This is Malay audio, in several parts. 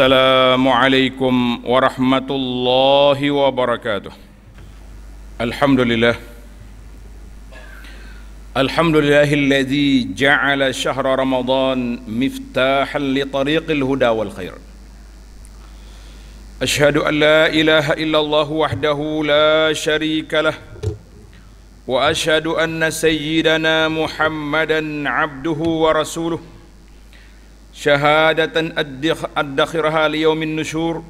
السلام عليكم ورحمة الله وبركاته الحمد لله الحمد لله الذي جعل شهر رمضان مفتاحا لطريق الهدى والخير أشهد أن لا إله إلا الله وحده لا شريك له وأشهد أن سيدنا محمدا عبده ورسوله syahadatan ad-dakhirha li yaumin nushur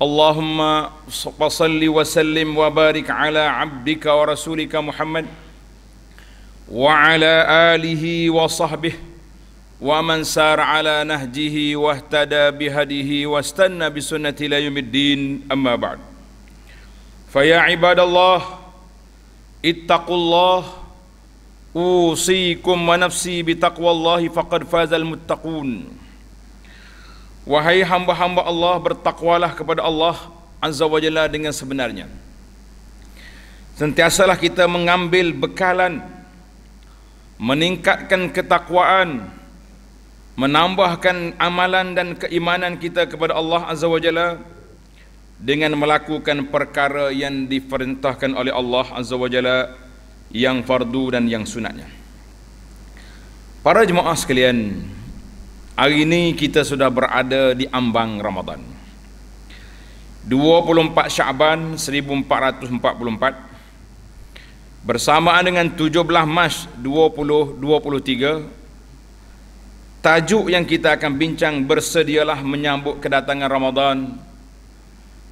Allahumma salli wa sallim wa barik ala abdika wa rasulika Muhammad wa ala alihi wa sahbihi wa man sar ala nahjihi wa ihtada bihadihi wa stanna bi sunnati la yumiddin amma ba'd fa ya ibadallah ittaqullah Usikum wa nafsi bitaqwallahi faqad fazal muttaqun Wahai hamba-hamba Allah bertakwalah kepada Allah Azza wa Jalla dengan sebenarnya Sentiasalah kita mengambil bekalan Meningkatkan ketakwaan Menambahkan amalan dan keimanan kita kepada Allah Azza wa Jalla Dengan melakukan perkara yang diperintahkan oleh Allah Azza wa Jalla yang fardu dan yang sunatnya. Para jemaah sekalian, hari ini kita sudah berada di ambang Ramadan. 24 Syaban 1444 bersamaan dengan 17 Mac 2023 tajuk yang kita akan bincang bersedialah menyambut kedatangan Ramadan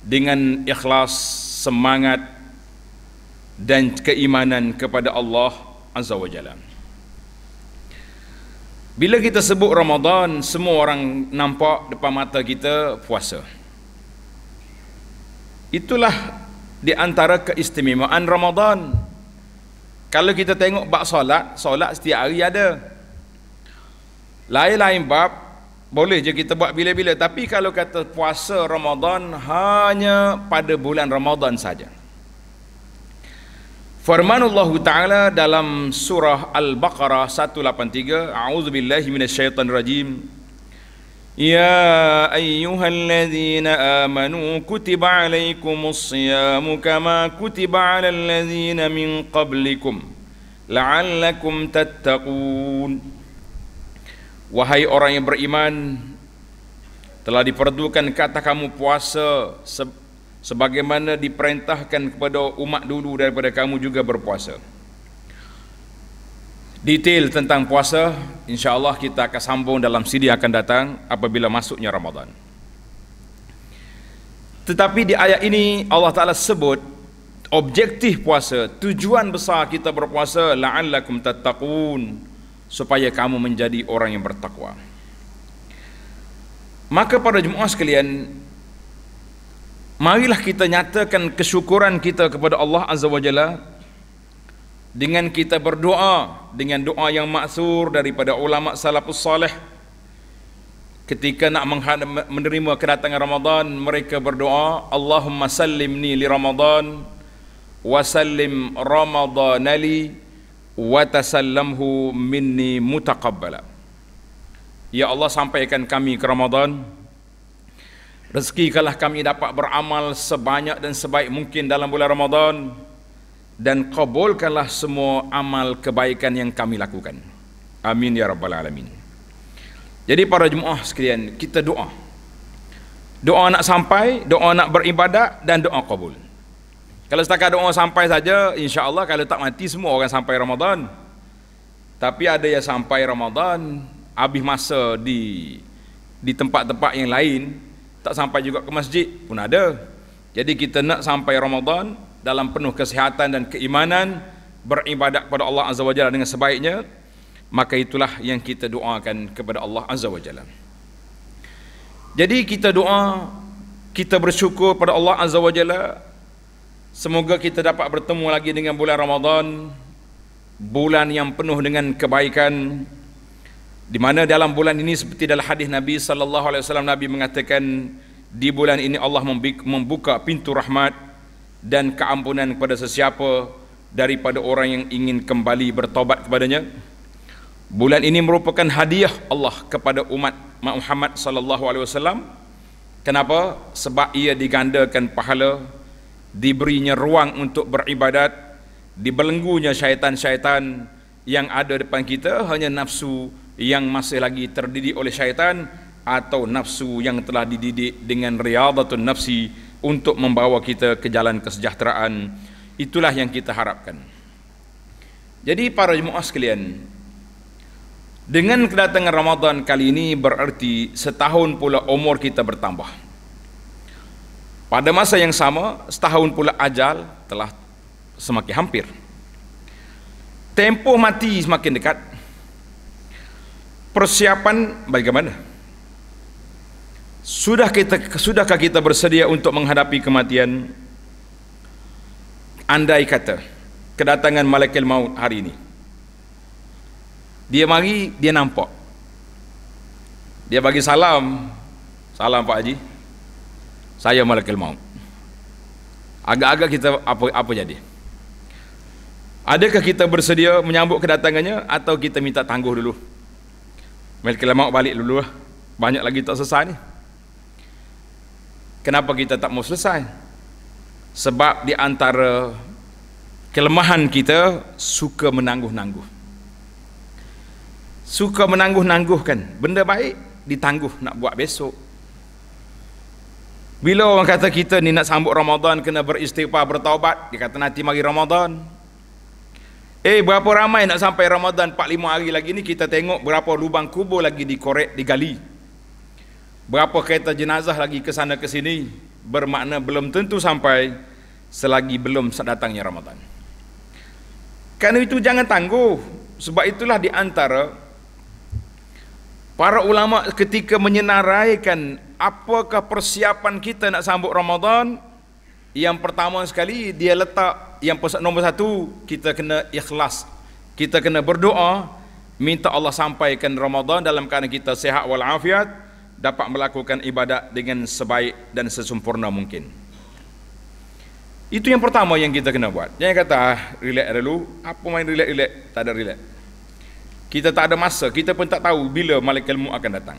dengan ikhlas, semangat dan keimanan kepada Allah Azza wa Jalla. Bila kita sebut Ramadan, semua orang nampak depan mata kita puasa. Itulah di antara keistimewaan Ramadan. Kalau kita tengok bab solat, solat setiap hari ada. Lain-lain bab boleh je kita buat bila-bila, tapi kalau kata puasa Ramadan hanya pada bulan Ramadan saja. Firman Allah Taala dalam surah Al-Baqarah 183, A'udzu billahi minasyaitonir rajim. Ya ayyuhalladzina amanu kutiba alaikumus siyam kama kutiba alal ladzina min qablikum la'allakum tattaqun. Wahai orang yang beriman telah diperdukan kata kamu puasa sebagaimana diperintahkan kepada umat dulu daripada kamu juga berpuasa. Detail tentang puasa insya-Allah kita akan sambung dalam siri akan datang apabila masuknya Ramadan. Tetapi di ayat ini Allah Taala sebut objektif puasa, tujuan besar kita berpuasa la'allakum tattaqun supaya kamu menjadi orang yang bertakwa. Maka pada jemaah sekalian, marilah kita nyatakan kesyukuran kita kepada Allah Azza wa Jalla dengan kita berdoa dengan doa yang maksur daripada ulama salafus salih ketika nak menerima kedatangan Ramadan mereka berdoa Allahumma salimni li Ramadan wa sallim Ramadanali wa tasallamhu minni mutaqabbala Ya Allah sampaikan kami ke Ramadan kalah kami dapat beramal sebanyak dan sebaik mungkin dalam bulan Ramadan dan kabulkanlah semua amal kebaikan yang kami lakukan. Amin ya rabbal alamin. Jadi para jemaah sekalian, kita doa. Doa nak sampai, doa nak beribadat dan doa kabul. Kalau setakat doa sampai saja, insya-Allah kalau tak mati semua orang sampai Ramadan. Tapi ada yang sampai Ramadan habis masa di di tempat-tempat yang lain, tak sampai juga ke masjid pun ada jadi kita nak sampai Ramadan dalam penuh kesihatan dan keimanan beribadat kepada Allah Azza wa Jalla dengan sebaiknya maka itulah yang kita doakan kepada Allah Azza wa Jalla jadi kita doa kita bersyukur pada Allah Azza wa Jalla semoga kita dapat bertemu lagi dengan bulan Ramadan bulan yang penuh dengan kebaikan di mana dalam bulan ini seperti dalam hadis Nabi sallallahu alaihi wasallam Nabi mengatakan di bulan ini Allah membuka pintu rahmat dan keampunan kepada sesiapa daripada orang yang ingin kembali bertobat kepadanya bulan ini merupakan hadiah Allah kepada umat Muhammad sallallahu alaihi wasallam kenapa sebab ia digandakan pahala diberinya ruang untuk beribadat dibelenggunya syaitan-syaitan yang ada depan kita hanya nafsu yang masih lagi terdidik oleh syaitan atau nafsu yang telah dididik dengan riadatun nafsi untuk membawa kita ke jalan kesejahteraan itulah yang kita harapkan jadi para jemaah sekalian dengan kedatangan Ramadan kali ini bererti setahun pula umur kita bertambah pada masa yang sama setahun pula ajal telah semakin hampir tempoh mati semakin dekat persiapan bagaimana? Sudah kita sudahkah kita bersedia untuk menghadapi kematian? Andai kata kedatangan malaikat maut hari ini. Dia mari, dia nampak. Dia bagi salam. Salam Pak Haji. Saya malaikat maut. Agak-agak kita apa apa jadi? Adakah kita bersedia menyambut kedatangannya atau kita minta tangguh dulu? Mereka kita mau balik dulu lah. Banyak lagi tak selesai ni. Kenapa kita tak mau selesai? Sebab di antara kelemahan kita suka menangguh-nangguh. Suka menangguh-nangguh kan. Benda baik ditangguh nak buat besok. Bila orang kata kita ni nak sambut Ramadan kena beristighfar, bertaubat, dia kata nanti mari Ramadan, Eh berapa ramai nak sampai Ramadan 45 hari lagi ni kita tengok berapa lubang kubur lagi dikorek digali. Berapa kereta jenazah lagi ke sana ke sini bermakna belum tentu sampai selagi belum datangnya Ramadan. Karena itu jangan tangguh. Sebab itulah di antara para ulama ketika menyenaraikan apakah persiapan kita nak sambut Ramadan, yang pertama sekali dia letak yang nombor satu kita kena ikhlas. Kita kena berdoa minta Allah sampaikan Ramadan dalam keadaan kita sehat wal afiat dapat melakukan ibadat dengan sebaik dan sesempurna mungkin. Itu yang pertama yang kita kena buat. Jangan kata ah, relax dulu, apa main relax-relax, tak ada relax. Kita tak ada masa, kita pun tak tahu bila malaikat maut akan datang.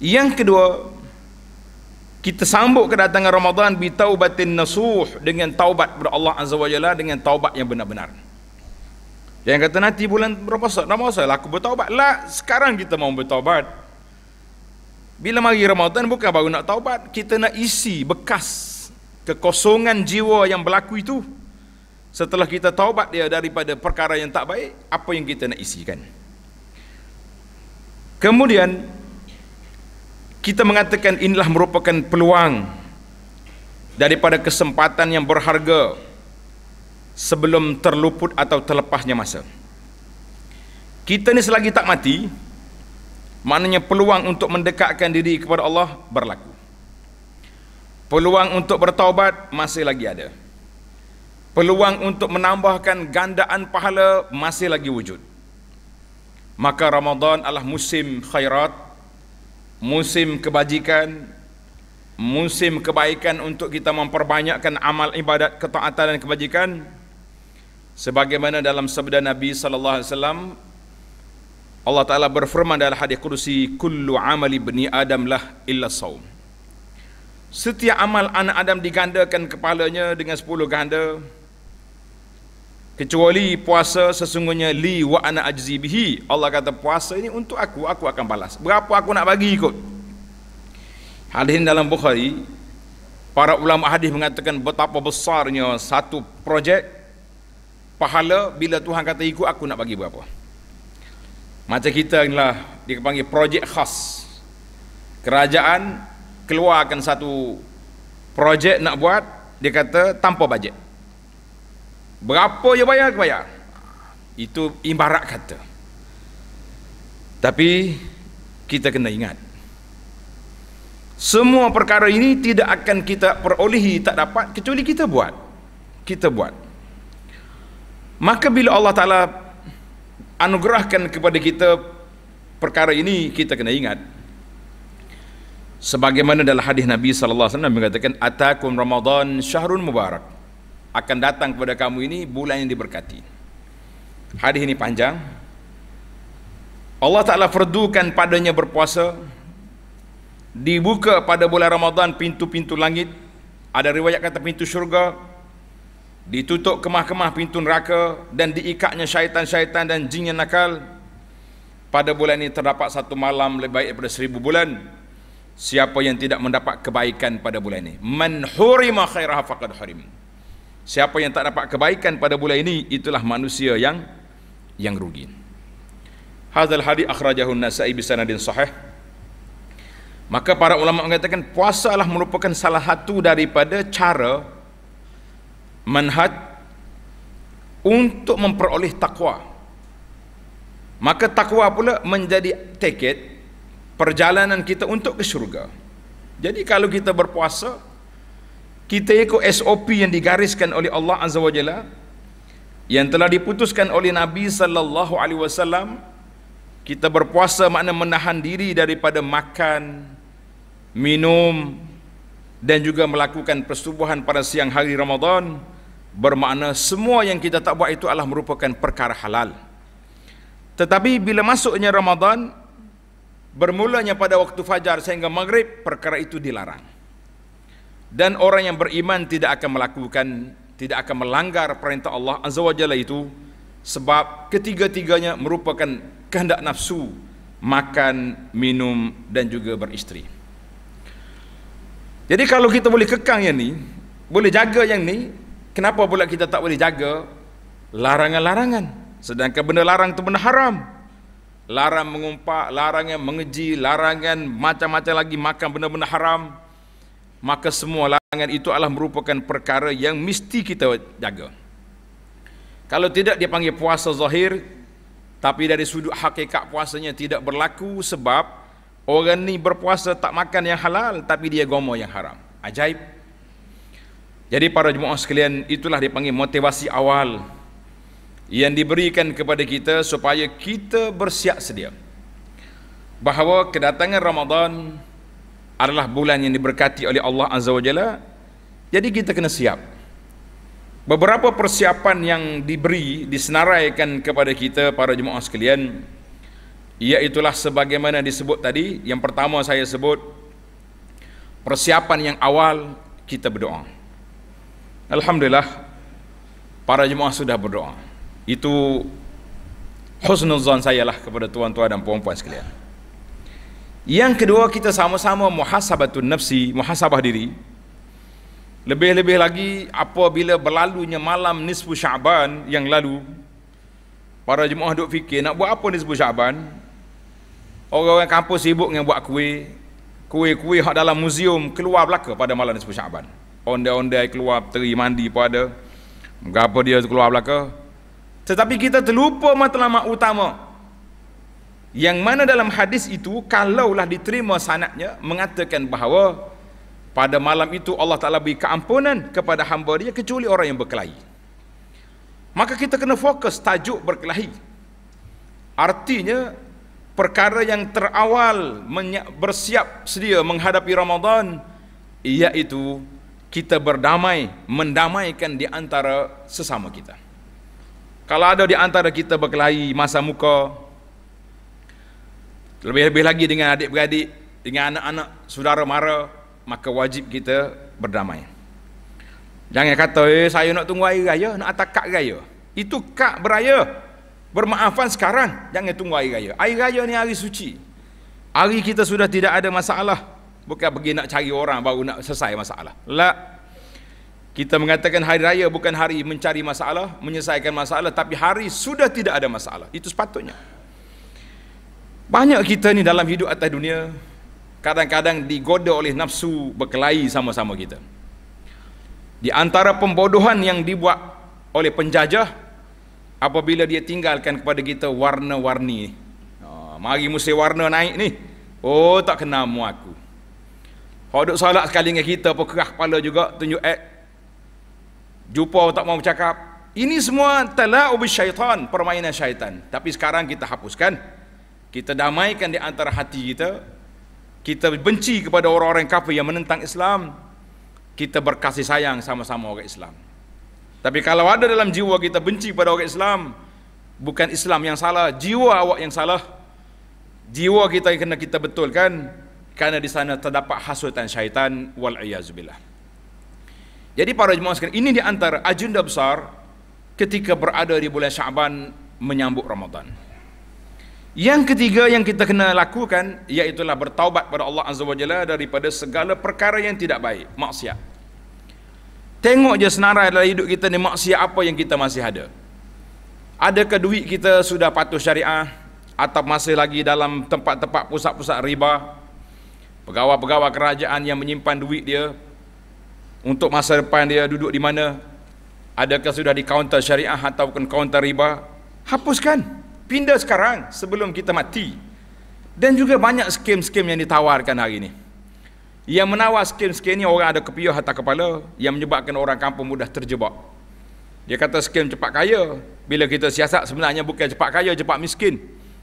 Yang kedua, kita sambut kedatangan Ramadan bi taubatin nasuh dengan taubat kepada Allah Azza Wajalla dengan taubat yang benar-benar. Yang kata nanti bulan berapa sah? Nama sah? Aku bertaubat lah. Sekarang kita mau bertaubat. Bila mari Ramadan bukan baru nak taubat, kita nak isi bekas kekosongan jiwa yang berlaku itu. Setelah kita taubat dia daripada perkara yang tak baik, apa yang kita nak isikan? Kemudian kita mengatakan inilah merupakan peluang daripada kesempatan yang berharga sebelum terluput atau terlepasnya masa. Kita ni selagi tak mati, maknanya peluang untuk mendekatkan diri kepada Allah berlaku. Peluang untuk bertaubat masih lagi ada. Peluang untuk menambahkan gandaan pahala masih lagi wujud. Maka Ramadan adalah musim khairat musim kebajikan musim kebaikan untuk kita memperbanyakkan amal ibadat ketaatan dan kebajikan sebagaimana dalam sabda Nabi sallallahu alaihi wasallam Allah taala berfirman dalam hadis kursi kullu amali bani adam lah illa saum setiap amal anak adam digandakan kepalanya dengan 10 ganda kecuali puasa sesungguhnya li wa ana ajzi bihi Allah kata puasa ini untuk aku aku akan balas berapa aku nak bagi ikut hadis dalam bukhari para ulama hadis mengatakan betapa besarnya satu projek pahala bila Tuhan kata ikut aku nak bagi berapa macam kita inilah dipanggil projek khas kerajaan keluarkan satu projek nak buat dia kata tanpa bajet Berapa dia bayar, aku bayar. Itu imbarat kata. Tapi kita kena ingat. Semua perkara ini tidak akan kita perolehi, tak dapat kecuali kita buat. Kita buat. Maka bila Allah Taala anugerahkan kepada kita perkara ini, kita kena ingat. Sebagaimana dalam hadis Nabi sallallahu alaihi wasallam mengatakan atakum ramadan syahrul mubarak akan datang kepada kamu ini bulan yang diberkati hadis ini panjang Allah Ta'ala fardukan padanya berpuasa dibuka pada bulan Ramadan pintu-pintu langit ada riwayat kata pintu syurga ditutup kemah-kemah pintu neraka dan diikatnya syaitan-syaitan dan jin yang nakal pada bulan ini terdapat satu malam lebih baik daripada seribu bulan siapa yang tidak mendapat kebaikan pada bulan ini man hurima khairaha faqad hurim siapa yang tak dapat kebaikan pada bulan ini itulah manusia yang yang rugi hadal hadis akhrajahu an-nasai bi sanadin sahih maka para ulama mengatakan puasa adalah merupakan salah satu daripada cara manhaj untuk memperoleh takwa maka takwa pula menjadi tiket perjalanan kita untuk ke syurga jadi kalau kita berpuasa kita ikut SOP yang digariskan oleh Allah Azza wa Jalla yang telah diputuskan oleh Nabi sallallahu alaihi wasallam kita berpuasa makna menahan diri daripada makan minum dan juga melakukan persubuhan pada siang hari Ramadan bermakna semua yang kita tak buat itu adalah merupakan perkara halal tetapi bila masuknya Ramadan bermulanya pada waktu fajar sehingga maghrib perkara itu dilarang dan orang yang beriman tidak akan melakukan tidak akan melanggar perintah Allah Azza wajalla itu sebab ketiga-tiganya merupakan kehendak nafsu makan, minum dan juga beristri. Jadi kalau kita boleh kekang yang ni, boleh jaga yang ni, kenapa pula kita tak boleh jaga larangan-larangan? Sedangkan benda larang itu benda haram. Larang mengumpat, larangan mengeji, larangan macam-macam lagi makan benda-benda haram, maka semua larangan itu adalah merupakan perkara yang mesti kita jaga. Kalau tidak dia panggil puasa zahir, tapi dari sudut hakikat puasanya tidak berlaku sebab orang ni berpuasa tak makan yang halal tapi dia gomo yang haram. Ajaib. Jadi para jemaah sekalian itulah dipanggil motivasi awal yang diberikan kepada kita supaya kita bersiap sedia bahawa kedatangan Ramadan adalah bulan yang diberkati oleh Allah Azza wa Jalla. Jadi kita kena siap. Beberapa persiapan yang diberi, disenaraikan kepada kita para jemaah sekalian, iaitulah sebagaimana disebut tadi, yang pertama saya sebut, persiapan yang awal kita berdoa. Alhamdulillah, para jemaah sudah berdoa. Itu khusnul zon saya lah kepada tuan-tuan dan puan-puan sekalian. Yang kedua kita sama-sama muhasabatun nafsi, muhasabah diri. Lebih-lebih lagi apabila berlalunya malam nisfu Syaban yang lalu para jemaah duk fikir nak buat apa nisfu Syaban? Orang-orang kampus sibuk dengan buat kuih. Kuih-kuih hak dalam museum keluar belaka pada malam nisfu Syaban. Onda-onda keluar teri mandi pada. Mengapa dia keluar belaka? Tetapi kita terlupa matlamat utama yang mana dalam hadis itu kalaulah diterima sanatnya, mengatakan bahawa pada malam itu Allah Ta'ala beri keampunan kepada hamba dia kecuali orang yang berkelahi maka kita kena fokus tajuk berkelahi artinya perkara yang terawal bersiap sedia menghadapi Ramadan iaitu kita berdamai mendamaikan di antara sesama kita kalau ada di antara kita berkelahi masa muka lebih-lebih lagi dengan adik-beradik, dengan anak-anak, saudara mara, maka wajib kita berdamai. Jangan kata, eh saya nak tunggu air raya, nak atas kak raya. Itu kak beraya. Bermaafan sekarang, jangan tunggu air raya. Air raya ni hari suci. Hari kita sudah tidak ada masalah. Bukan pergi nak cari orang baru nak selesai masalah. Lah. Kita mengatakan hari raya bukan hari mencari masalah, menyelesaikan masalah, tapi hari sudah tidak ada masalah. Itu sepatutnya. Banyak kita ni dalam hidup atas dunia kadang-kadang digoda oleh nafsu berkelahi sama-sama kita. Di antara pembodohan yang dibuat oleh penjajah apabila dia tinggalkan kepada kita warna-warni. Oh, mari musim warna naik ni. Oh tak kena mu aku. Kau duduk salat sekali dengan kita pun kerah kepala juga tunjuk ek. Jumpa tak mau bercakap. Ini semua telah ubi syaitan, permainan syaitan. Tapi sekarang kita hapuskan kita damaikan di antara hati kita kita benci kepada orang-orang kafir yang menentang Islam kita berkasih sayang sama-sama orang Islam tapi kalau ada dalam jiwa kita benci pada orang Islam bukan Islam yang salah jiwa awak yang salah jiwa kita yang kena kita betulkan kerana di sana terdapat hasutan syaitan wal iazubillah jadi para jemaah sekalian ini di antara agenda besar ketika berada di bulan Syaban menyambut Ramadan. Yang ketiga yang kita kena lakukan ialah bertaubat kepada Allah Azza wa Jalla daripada segala perkara yang tidak baik, maksiat. Tengok je senarai dalam hidup kita ni maksiat apa yang kita masih ada. Adakah duit kita sudah patuh syariah atau masih lagi dalam tempat-tempat pusat-pusat riba? Pegawai-pegawai kerajaan yang menyimpan duit dia untuk masa depan dia duduk di mana? Adakah sudah di kaunter syariah ataupun kaunter riba? Hapuskan pindah sekarang sebelum kita mati dan juga banyak skim-skim yang ditawarkan hari ini yang menawar skim-skim ini orang ada kepiah hatta kepala yang menyebabkan orang kampung mudah terjebak dia kata skim cepat kaya bila kita siasat sebenarnya bukan cepat kaya cepat miskin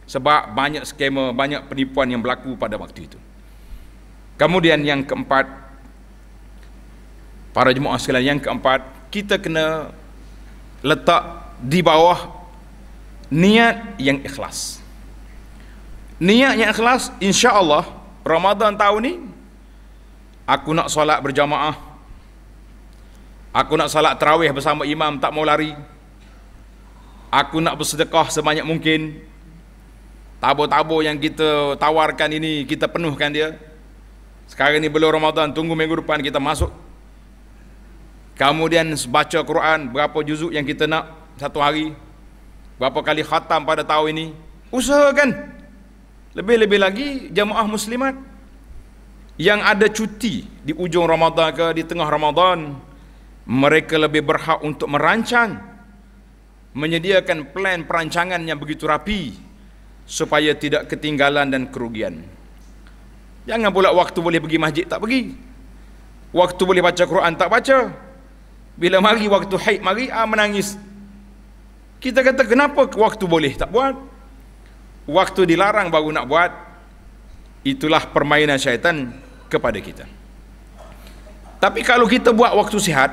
sebab banyak skema banyak penipuan yang berlaku pada waktu itu kemudian yang keempat para jemaah sekalian yang keempat kita kena letak di bawah niat yang ikhlas niat yang ikhlas Insya Allah Ramadan tahun ni aku nak solat berjamaah aku nak solat terawih bersama imam tak mau lari aku nak bersedekah sebanyak mungkin tabur-tabur yang kita tawarkan ini kita penuhkan dia sekarang ni belum Ramadan tunggu minggu depan kita masuk kemudian baca Quran berapa juzuk yang kita nak satu hari Berapa kali khatam pada tahun ini? Usahakan. Lebih-lebih lagi jamaah muslimat yang ada cuti di ujung Ramadan ke di tengah Ramadan, mereka lebih berhak untuk merancang menyediakan plan perancangan yang begitu rapi supaya tidak ketinggalan dan kerugian. Jangan pula waktu boleh pergi masjid tak pergi. Waktu boleh baca Quran tak baca. Bila mari waktu haid mari ah menangis kita kata kenapa waktu boleh tak buat? Waktu dilarang baru nak buat. Itulah permainan syaitan kepada kita. Tapi kalau kita buat waktu sihat,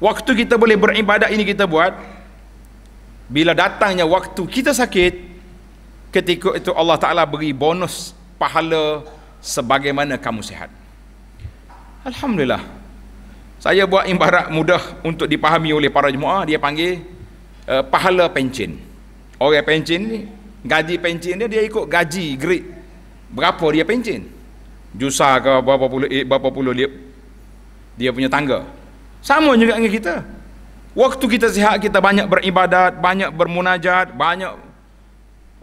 waktu kita boleh beribadah ini kita buat, bila datangnya waktu kita sakit, ketika itu Allah Ta'ala beri bonus pahala sebagaimana kamu sihat. Alhamdulillah. Saya buat imbarat mudah untuk dipahami oleh para jemaah, dia panggil, uh, pahala pencen. Orang pencen ni gaji pencen dia dia ikut gaji grade berapa dia pencen. Jusa ke berapa puluh eh, berapa puluh dia dia punya tangga. Sama juga dengan kita. Waktu kita sihat kita banyak beribadat, banyak bermunajat, banyak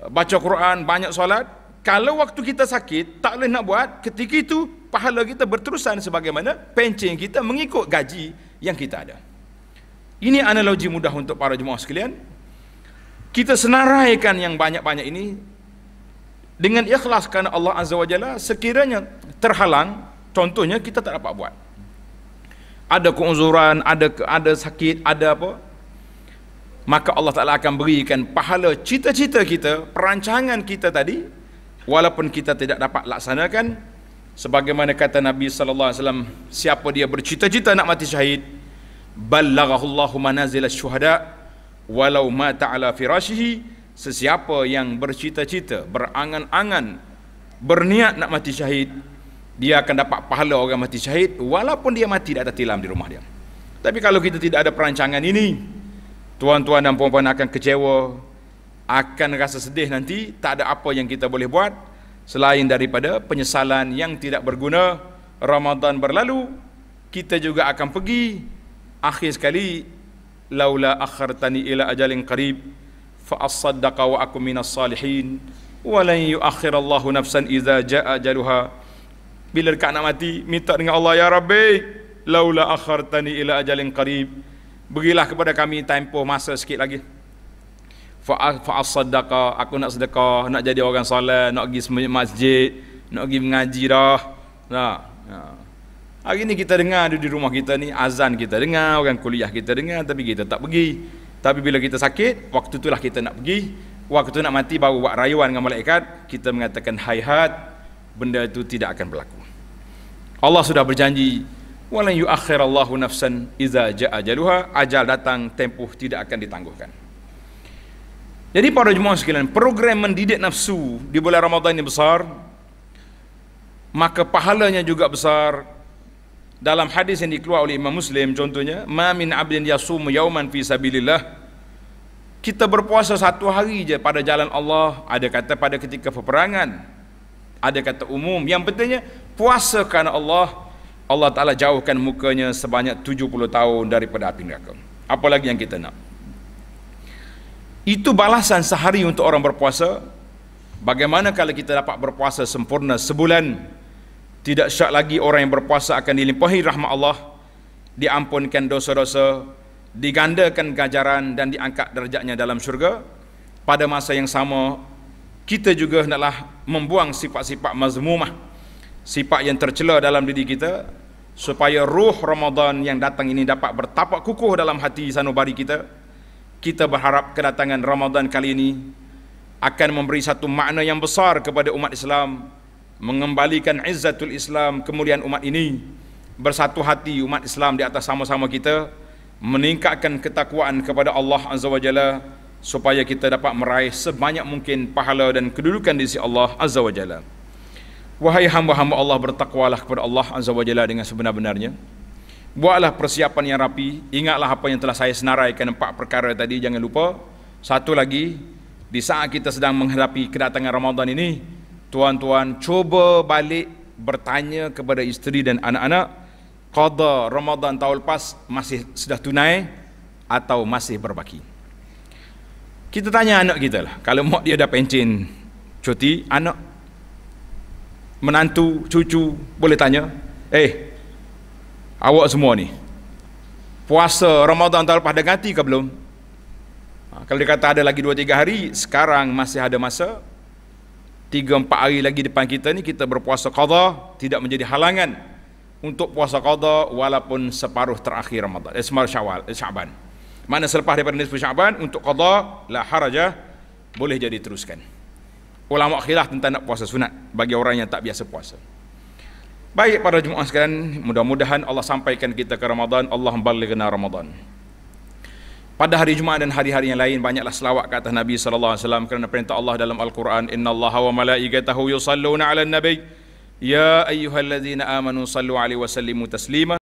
eh, baca Quran, banyak solat. Kalau waktu kita sakit tak boleh nak buat, ketika itu pahala kita berterusan sebagaimana pencen kita mengikut gaji yang kita ada. Ini analogi mudah untuk para jemaah sekalian. Kita senaraikan yang banyak-banyak ini dengan ikhlas kerana Allah Azza wa Jalla sekiranya terhalang, contohnya kita tak dapat buat. Ada keunzuran, ada ke, ada sakit, ada apa? Maka Allah Taala akan berikan pahala cita-cita kita, perancangan kita tadi walaupun kita tidak dapat laksanakan sebagaimana kata Nabi sallallahu alaihi wasallam siapa dia bercita-cita nak mati syahid ballaghahu Allahu manazil asyuhada walau mata ala firashihi sesiapa yang bercita-cita berangan-angan berniat nak mati syahid dia akan dapat pahala orang mati syahid walaupun dia mati di atas tilam di rumah dia tapi kalau kita tidak ada perancangan ini tuan-tuan dan puan-puan akan kecewa akan rasa sedih nanti tak ada apa yang kita boleh buat selain daripada penyesalan yang tidak berguna Ramadan berlalu kita juga akan pergi akhir sekali laula akhartani ila ajalin qarib fa asaddaqa wa akum minas salihin wa lan yuakhir Allah nafsan idza jaa ajaluha bila dekat nak mati minta dengan Allah ya rabbi laula akhartani ila ajalin qarib berilah kepada kami tempoh masa sikit lagi fa fa asaddaqa aku nak sedekah nak jadi orang soleh nak pergi masjid nak pergi mengaji dah nah, nah. Hari ni kita dengar di rumah kita ni azan kita dengar, orang kuliah kita dengar tapi kita tak pergi. Tapi bila kita sakit, waktu itulah kita nak pergi. Waktu nak mati baru buat rayuan dengan malaikat, kita mengatakan hai hat, benda itu tidak akan berlaku. Allah sudah berjanji walan yuakhirallahu nafsan idza jaa ajaluha, ajal datang tempuh tidak akan ditangguhkan. Jadi para jemaah sekalian, program mendidik nafsu di bulan Ramadan ini besar, maka pahalanya juga besar, dalam hadis yang dikeluarkan oleh Imam Muslim contohnya ma min abdin yasum yauman fi sabilillah kita berpuasa satu hari je pada jalan Allah ada kata pada ketika peperangan ada kata umum yang pentingnya puasa kerana Allah Allah Ta'ala jauhkan mukanya sebanyak 70 tahun daripada api neraka apa lagi yang kita nak itu balasan sehari untuk orang berpuasa bagaimana kalau kita dapat berpuasa sempurna sebulan tidak syak lagi orang yang berpuasa akan dilimpahi rahmat Allah, diampunkan dosa-dosa, digandakan gajaran dan diangkat derajatnya dalam syurga. Pada masa yang sama, kita juga hendaklah membuang sifat-sifat mazmumah, sifat yang tercela dalam diri kita, supaya ruh Ramadan yang datang ini dapat bertapak kukuh dalam hati sanubari kita. Kita berharap kedatangan Ramadan kali ini akan memberi satu makna yang besar kepada umat Islam, mengembalikan izzatul Islam kemuliaan umat ini bersatu hati umat Islam di atas sama-sama kita meningkatkan ketakwaan kepada Allah Azza wa Jalla supaya kita dapat meraih sebanyak mungkin pahala dan kedudukan di sisi Allah Azza wa Jalla wahai hamba-hamba Allah bertakwalah kepada Allah Azza wa Jalla dengan sebenar-benarnya buatlah persiapan yang rapi ingatlah apa yang telah saya senaraikan empat perkara tadi jangan lupa satu lagi di saat kita sedang menghadapi kedatangan Ramadan ini tuan-tuan cuba balik bertanya kepada isteri dan anak-anak qada Ramadan tahun lepas masih sudah tunai atau masih berbaki kita tanya anak kita lah kalau mak dia dah pencin cuti anak menantu cucu boleh tanya eh awak semua ni puasa Ramadan tahun lepas dah ganti ke belum ha, kalau dia kata ada lagi 2-3 hari sekarang masih ada masa tiga empat hari lagi depan kita ni kita berpuasa qadha tidak menjadi halangan untuk puasa qadha walaupun separuh terakhir Ramadan eh, syawal eh, syaban mana selepas daripada nisfu syaban untuk qadha la haraja boleh jadi teruskan ulama khilaf tentang nak puasa sunat bagi orang yang tak biasa puasa baik pada jemaah sekalian mudah-mudahan Allah sampaikan kita ke Ramadan Allah membalikkan Ramadan pada hari Jumaat dan hari-hari yang lain banyaklah selawat ke atas Nabi sallallahu alaihi wasallam kerana perintah Allah dalam Al-Quran innallaha wa malaikatahu yusalluna 'alan nabi ya ayyuhallazina amanu sallu 'alaihi wa sallimu taslima